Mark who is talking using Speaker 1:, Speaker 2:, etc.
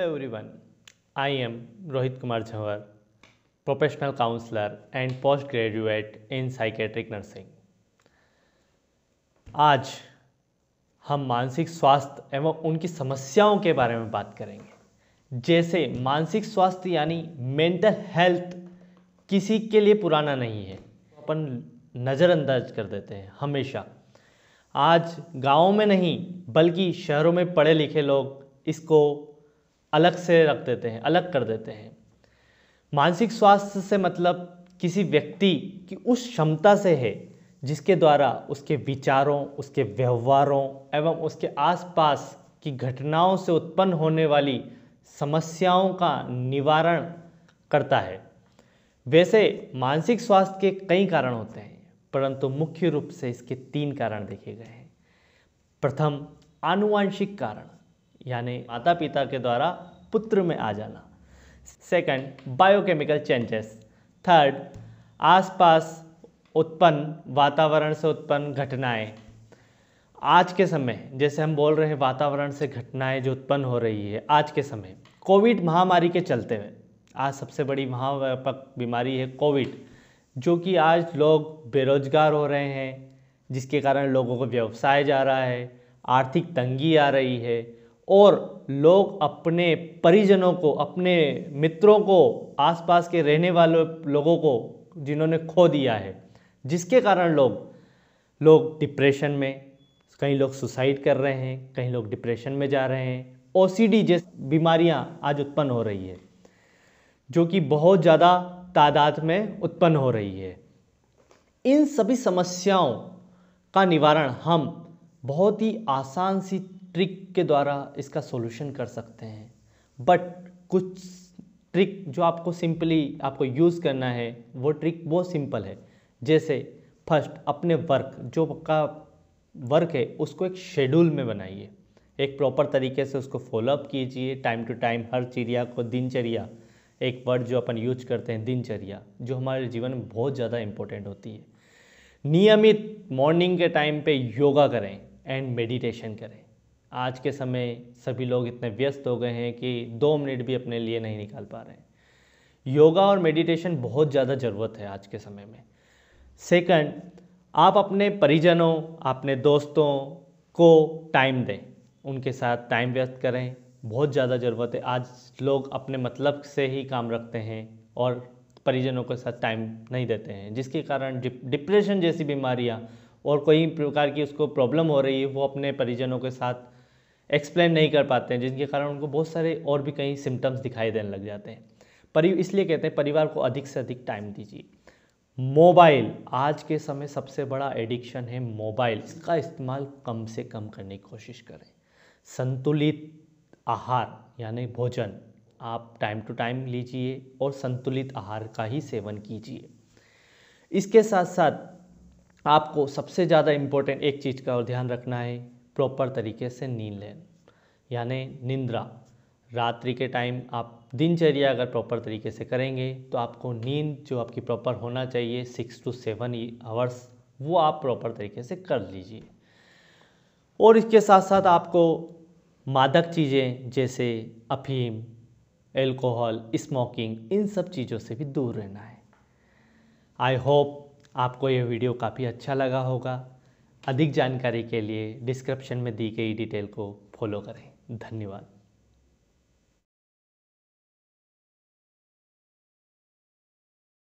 Speaker 1: everyone I am Rohit Kumar Kumar professional counsellor and post graduate in psychiatric nursing आज हम मानसिक स्वास्थ्य एवं उनकी समस्याओं के बारे में बात करेंगे जैसे मानसिक स्वास्थ्य यानी मेंटल हेल्थ किसी के लिए पुराना नहीं है अपन नज़रअंदाज कर देते हैं हमेशा आज गाँव में नहीं बल्कि शहरों में पढ़े लिखे लोग इसको अलग से रख देते हैं अलग कर देते हैं मानसिक स्वास्थ्य से मतलब किसी व्यक्ति की उस क्षमता से है जिसके द्वारा उसके विचारों उसके व्यवहारों एवं उसके आसपास की घटनाओं से उत्पन्न होने वाली समस्याओं का निवारण करता है वैसे मानसिक स्वास्थ्य के कई कारण होते हैं परंतु मुख्य रूप से इसके तीन कारण देखे गए हैं प्रथम आनुवांशिक कारण यानी माता पिता के द्वारा पुत्र में आ जाना सेकंड बायोकेमिकल चेंजेस थर्ड आसपास उत्पन्न वातावरण से उत्पन्न घटनाएं आज के समय जैसे हम बोल रहे हैं वातावरण से घटनाएं जो उत्पन्न हो रही है आज के समय कोविड महामारी के चलते हुए आज सबसे बड़ी महाव्यापक बीमारी है कोविड जो कि आज लोग बेरोजगार हो रहे हैं जिसके कारण लोगों को व्यवसाय जा रहा है आर्थिक तंगी आ रही है और लोग अपने परिजनों को अपने मित्रों को आसपास के रहने वाले लोगों को जिन्होंने खो दिया है जिसके कारण लोग लोग डिप्रेशन में कई लोग सुसाइड कर रहे हैं कई लोग डिप्रेशन में जा रहे हैं ओ जैसी बीमारियां आज उत्पन्न हो रही है जो कि बहुत ज़्यादा तादाद में उत्पन्न हो रही है इन सभी समस्याओं का निवारण हम बहुत ही आसान सी ट्रिक के द्वारा इसका सॉल्यूशन कर सकते हैं बट कुछ ट्रिक जो आपको सिंपली आपको यूज़ करना है वो ट्रिक बहुत सिंपल है जैसे फर्स्ट अपने वर्क जो का वर्क है उसको एक शेड्यूल में बनाइए एक प्रॉपर तरीके से उसको फॉलोअप कीजिए टाइम टू टाइम हर चिड़िया को दिनचर्या एक वर्ड जो अपन यूज करते हैं दिनचर्या जो हमारे जीवन में बहुत ज़्यादा इम्पोर्टेंट होती है नियमित मॉर्निंग के टाइम पे योगा करें एंड मेडिटेशन करें आज के समय सभी लोग इतने व्यस्त हो गए हैं कि दो मिनट भी अपने लिए नहीं निकाल पा रहे हैं योगा और मेडिटेशन बहुत ज़्यादा ज़रूरत है आज के समय में सेकंड आप अपने परिजनों अपने दोस्तों को टाइम दें उनके साथ टाइम व्यस्त करें बहुत ज़्यादा ज़रूरत है आज लोग अपने मतलब से ही काम रखते हैं और परिजनों के साथ टाइम नहीं देते हैं जिसके कारण डिप्रेशन जैसी बीमारियां और कोई प्रकार की उसको प्रॉब्लम हो रही है वो अपने परिजनों के साथ एक्सप्लेन नहीं कर पाते हैं जिनके कारण उनको बहुत सारे और भी कई सिम्टम्स दिखाई देने लग जाते हैं परि इसलिए कहते हैं परिवार को अधिक से अधिक टाइम दीजिए मोबाइल आज के समय सबसे बड़ा एडिक्शन है मोबाइल इसका इस्तेमाल कम से कम करने की कोशिश करें संतुलित आहार यानी भोजन आप टाइम टू टाइम लीजिए और संतुलित आहार का ही सेवन कीजिए इसके साथ साथ आपको सबसे ज़्यादा इम्पोर्टेंट एक चीज़ का और ध्यान रखना है प्रॉपर तरीके से नींद लें यानी निंद्रा रात्रि के टाइम आप दिनचर्या अगर प्रॉपर तरीके से करेंगे तो आपको नींद जो आपकी प्रॉपर होना चाहिए सिक्स टू सेवन आवर्स वो आप प्रॉपर तरीके से कर लीजिए और इसके साथ साथ आपको मादक चीज़ें जैसे अफीम एल्कोहल स्मोकिंग इन सब चीज़ों से भी दूर रहना है आई होप आपको ये वीडियो काफ़ी अच्छा लगा होगा अधिक जानकारी के लिए डिस्क्रिप्शन में दी गई डिटेल को फॉलो करें धन्यवाद